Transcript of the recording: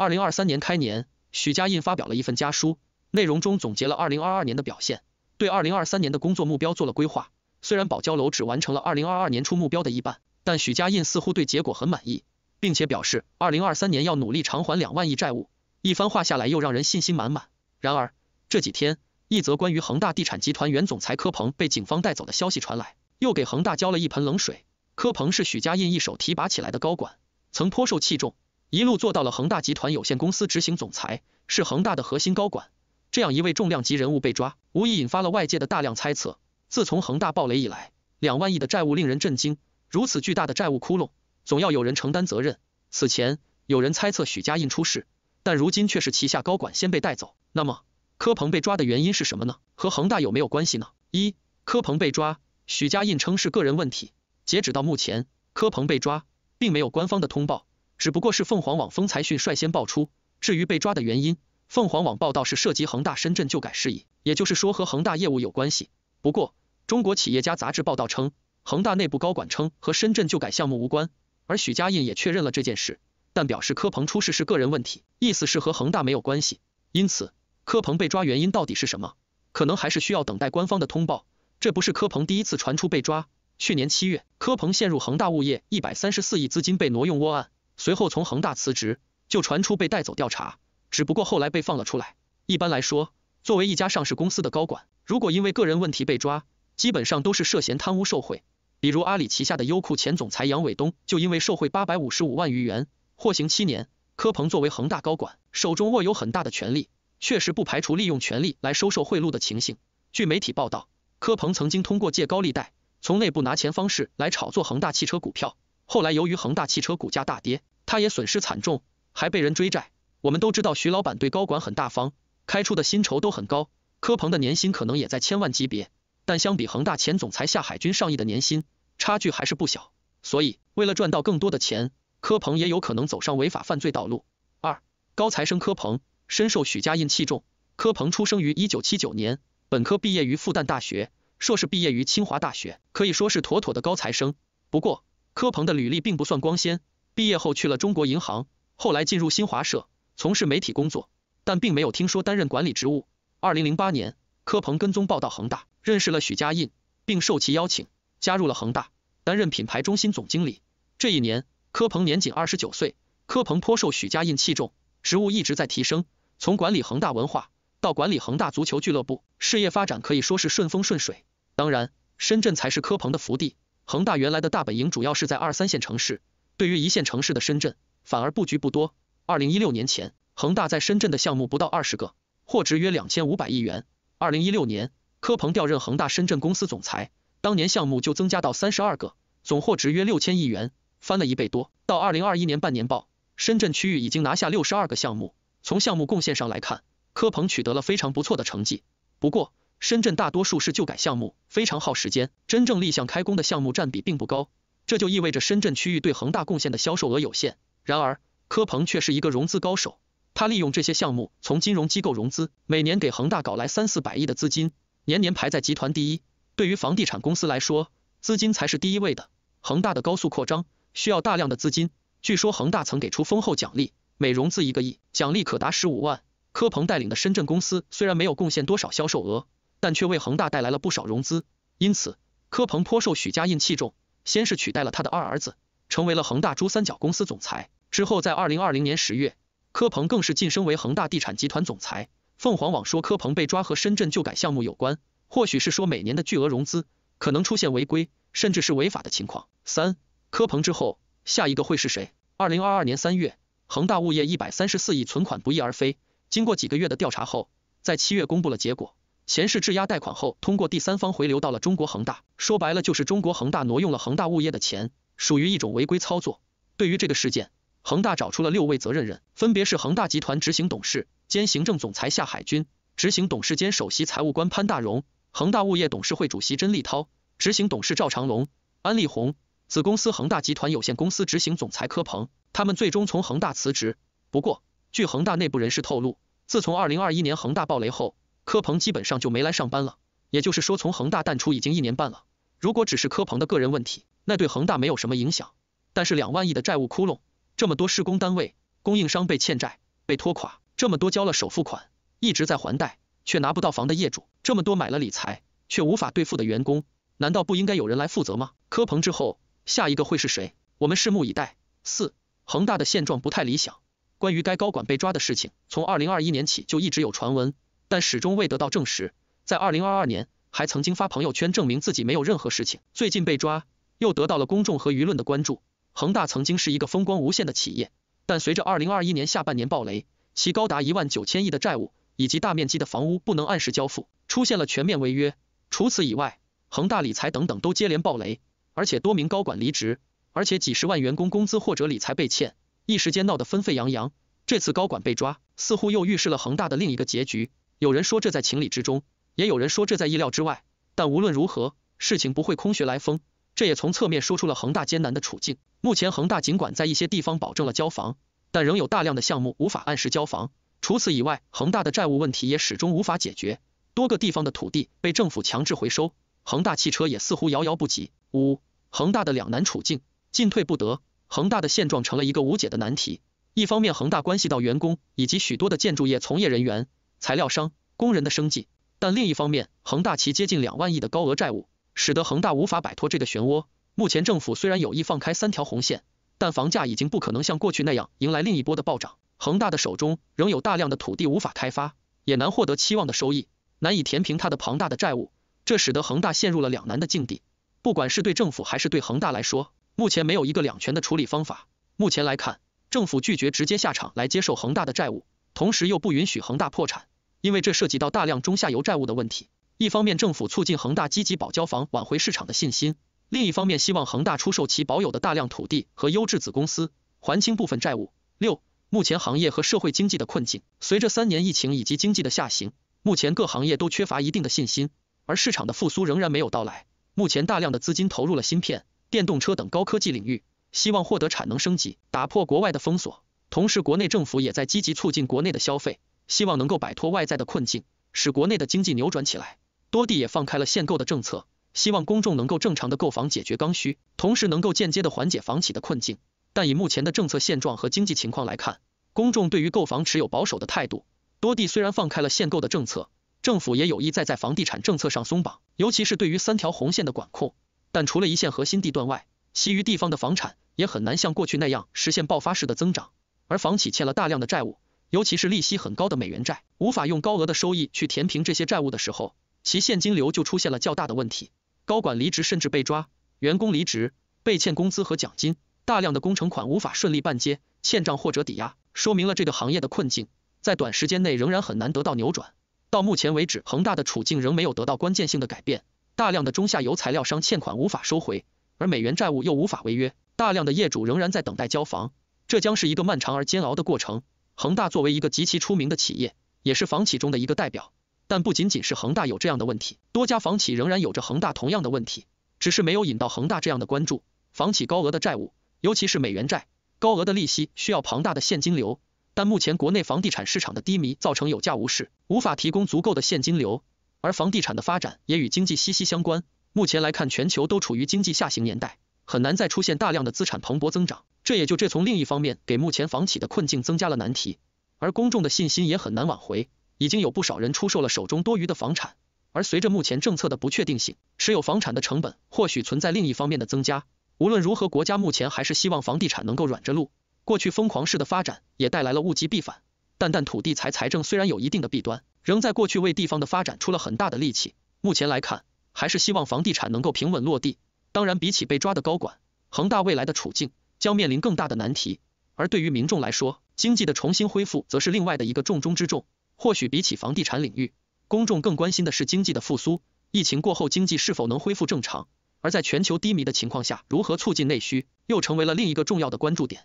二零二三年开年，许家印发表了一份家书，内容中总结了二零二二年的表现，对二零二三年的工作目标做了规划。虽然保交楼只完成了二零二二年初目标的一半，但许家印似乎对结果很满意，并且表示二零二三年要努力偿还两万亿债务。一番话下来，又让人信心满满。然而，这几天一则关于恒大地产集团原总裁柯鹏被警方带走的消息传来，又给恒大浇了一盆冷水。柯鹏是许家印一手提拔起来的高管，曾颇受器重。一路做到了恒大集团有限公司执行总裁，是恒大的核心高管。这样一位重量级人物被抓，无疑引发了外界的大量猜测。自从恒大暴雷以来，两万亿的债务令人震惊，如此巨大的债务窟窿，总要有人承担责任。此前有人猜测许家印出事，但如今却是旗下高管先被带走。那么，柯鹏被抓的原因是什么呢？和恒大有没有关系呢？一，柯鹏被抓，许家印称是个人问题。截止到目前，柯鹏被抓，并没有官方的通报。只不过是凤凰网风财讯率先爆出。至于被抓的原因，凤凰网报道是涉及恒大深圳旧改事宜，也就是说和恒大业务有关系。不过，中国企业家杂志报道称，恒大内部高管称和深圳旧改项目无关，而许家印也确认了这件事，但表示柯鹏出事是个人问题，意思是和恒大没有关系。因此，柯鹏被抓原因到底是什么？可能还是需要等待官方的通报。这不是柯鹏第一次传出被抓，去年七月，柯鹏陷入恒大物业一百三十四亿资金被挪用窝案。随后从恒大辞职，就传出被带走调查，只不过后来被放了出来。一般来说，作为一家上市公司的高管，如果因为个人问题被抓，基本上都是涉嫌贪污受贿。比如阿里旗下的优酷前总裁杨伟东就因为受贿八百五十五万余元，获刑七年。柯鹏作为恒大高管，手中握有很大的权力，确实不排除利用权力来收受贿赂的情形。据媒体报道，柯鹏曾经通过借高利贷从内部拿钱方式来炒作恒大汽车股票，后来由于恒大汽车股价大跌。他也损失惨重，还被人追债。我们都知道徐老板对高管很大方，开出的薪酬都很高，柯鹏的年薪可能也在千万级别。但相比恒大前总裁夏海军上亿的年薪，差距还是不小。所以，为了赚到更多的钱，柯鹏也有可能走上违法犯罪道路。二，高材生柯鹏深受许家印器重。柯鹏出生于一九七九年，本科毕业于复旦大学，硕士毕业于清华大学，可以说是妥妥的高材生。不过，柯鹏的履历并不算光鲜。毕业后去了中国银行，后来进入新华社从事媒体工作，但并没有听说担任管理职务。二零零八年，柯鹏跟踪报道恒大，认识了许家印，并受其邀请加入了恒大，担任品牌中心总经理。这一年，柯鹏年仅二十九岁，柯鹏颇受许家印器重，职务一直在提升，从管理恒大文化到管理恒大足球俱乐部，事业发展可以说是顺风顺水。当然，深圳才是柯鹏的福地，恒大原来的大本营主要是在二三线城市。对于一线城市的深圳，反而布局不多。二零一六年前，恒大在深圳的项目不到二十个，货值约两千五百亿元。二零一六年，柯鹏调任恒大深圳公司总裁，当年项目就增加到三十二个，总货值约六千亿元，翻了一倍多。到二零二一年半年报，深圳区域已经拿下六十二个项目。从项目贡献上来看，柯鹏取得了非常不错的成绩。不过，深圳大多数是旧改项目，非常耗时间，真正立项开工的项目占比并不高。这就意味着深圳区域对恒大贡献的销售额有限。然而，柯鹏却是一个融资高手，他利用这些项目从金融机构融资，每年给恒大搞来三四百亿的资金，年年排在集团第一。对于房地产公司来说，资金才是第一位的。恒大的高速扩张需要大量的资金，据说恒大曾给出丰厚奖励，每融资一个亿，奖励可达十五万。柯鹏带领的深圳公司虽然没有贡献多少销售额，但却为恒大带来了不少融资，因此，柯鹏颇受许家印器重。先是取代了他的二儿子，成为了恒大珠三角公司总裁。之后在二零二零年十月，柯鹏更是晋升为恒大地产集团总裁。凤凰网说，柯鹏被抓和深圳旧改项目有关，或许是说每年的巨额融资可能出现违规，甚至是违法的情况。三，柯鹏之后下一个会是谁？二零二二年三月，恒大物业一百三十四亿存款不翼而飞。经过几个月的调查后，在七月公布了结果。钱是质押贷款后，通过第三方回流到了中国恒大。说白了，就是中国恒大挪用了恒大物业的钱，属于一种违规操作。对于这个事件，恒大找出了六位责任人，分别是恒大集团执行董事兼行政总裁夏海军、执行董事兼首席财务官潘大荣、恒大物业董事会主席甄立涛、执行董事赵长龙、安立红子公司恒大集团有限公司执行总裁柯鹏。他们最终从恒大辞职。不过，据恒大内部人士透露，自从二零二一年恒大暴雷后。柯鹏基本上就没来上班了，也就是说，从恒大淡出已经一年半了。如果只是柯鹏的个人问题，那对恒大没有什么影响。但是两万亿的债务窟窿，这么多施工单位、供应商被欠债被拖垮，这么多交了首付款一直在还贷却拿不到房的业主，这么多买了理财却无法兑付的员工，难道不应该有人来负责吗？柯鹏之后下一个会是谁？我们拭目以待。四、恒大的现状不太理想。关于该高管被抓的事情，从二零二一年起就一直有传闻。但始终未得到证实。在二零二二年，还曾经发朋友圈证明自己没有任何事情。最近被抓，又得到了公众和舆论的关注。恒大曾经是一个风光无限的企业，但随着二零二一年下半年暴雷，其高达一万九千亿的债务，以及大面积的房屋不能按时交付，出现了全面违约。除此以外，恒大理财等等都接连暴雷，而且多名高管离职，而且几十万员工工资或者理财被欠，一时间闹得沸沸扬扬。这次高管被抓，似乎又预示了恒大的另一个结局。有人说这在情理之中，也有人说这在意料之外。但无论如何，事情不会空穴来风。这也从侧面说出了恒大艰难的处境。目前，恒大尽管在一些地方保证了交房，但仍有大量的项目无法按时交房。除此以外，恒大的债务问题也始终无法解决。多个地方的土地被政府强制回收，恒大汽车也似乎遥遥不及。五、恒大的两难处境，进退不得。恒大的现状成了一个无解的难题。一方面，恒大关系到员工以及许多的建筑业从业人员。材料商工人的生计，但另一方面，恒大其接近两万亿的高额债务，使得恒大无法摆脱这个漩涡。目前，政府虽然有意放开三条红线，但房价已经不可能像过去那样迎来另一波的暴涨。恒大的手中仍有大量的土地无法开发，也难获得期望的收益，难以填平他的庞大的债务，这使得恒大陷入了两难的境地。不管是对政府还是对恒大来说，目前没有一个两全的处理方法。目前来看，政府拒绝直接下场来接受恒大的债务，同时又不允许恒大破产。因为这涉及到大量中下游债务的问题，一方面政府促进恒大积极保交房，挽回市场的信心；另一方面希望恒大出售其保有的大量土地和优质子公司，还清部分债务。六、目前行业和社会经济的困境，随着三年疫情以及经济的下行，目前各行业都缺乏一定的信心，而市场的复苏仍然没有到来。目前大量的资金投入了芯片、电动车等高科技领域，希望获得产能升级，打破国外的封锁。同时，国内政府也在积极促进国内的消费。希望能够摆脱外在的困境，使国内的经济扭转起来。多地也放开了限购的政策，希望公众能够正常的购房，解决刚需，同时能够间接的缓解房企的困境。但以目前的政策现状和经济情况来看，公众对于购房持有保守的态度。多地虽然放开了限购的政策，政府也有意再在房地产政策上松绑，尤其是对于三条红线的管控。但除了一线核心地段外，其余地方的房产也很难像过去那样实现爆发式的增长，而房企欠了大量的债务。尤其是利息很高的美元债，无法用高额的收益去填平这些债务的时候，其现金流就出现了较大的问题。高管离职甚至被抓，员工离职被欠工资和奖金，大量的工程款无法顺利办结，欠账或者抵押，说明了这个行业的困境，在短时间内仍然很难得到扭转。到目前为止，恒大的处境仍没有得到关键性的改变。大量的中下游材料商欠款无法收回，而美元债务又无法违约，大量的业主仍然在等待交房，这将是一个漫长而煎熬的过程。恒大作为一个极其出名的企业，也是房企中的一个代表。但不仅仅是恒大有这样的问题，多家房企仍然有着恒大同样的问题，只是没有引到恒大这样的关注。房企高额的债务，尤其是美元债，高额的利息需要庞大的现金流。但目前国内房地产市场的低迷，造成有价无市，无法提供足够的现金流。而房地产的发展也与经济息息相关。目前来看，全球都处于经济下行年代，很难再出现大量的资产蓬勃增长。这也就这从另一方面给目前房企的困境增加了难题，而公众的信心也很难挽回。已经有不少人出售了手中多余的房产，而随着目前政策的不确定性，持有房产的成本或许存在另一方面的增加。无论如何，国家目前还是希望房地产能够软着陆。过去疯狂式的发展也带来了物极必反，但但土地财财政虽然有一定的弊端，仍在过去为地方的发展出了很大的力气。目前来看，还是希望房地产能够平稳落地。当然，比起被抓的高管，恒大未来的处境。将面临更大的难题，而对于民众来说，经济的重新恢复则是另外的一个重中之重。或许比起房地产领域，公众更关心的是经济的复苏，疫情过后经济是否能恢复正常，而在全球低迷的情况下，如何促进内需又成为了另一个重要的关注点。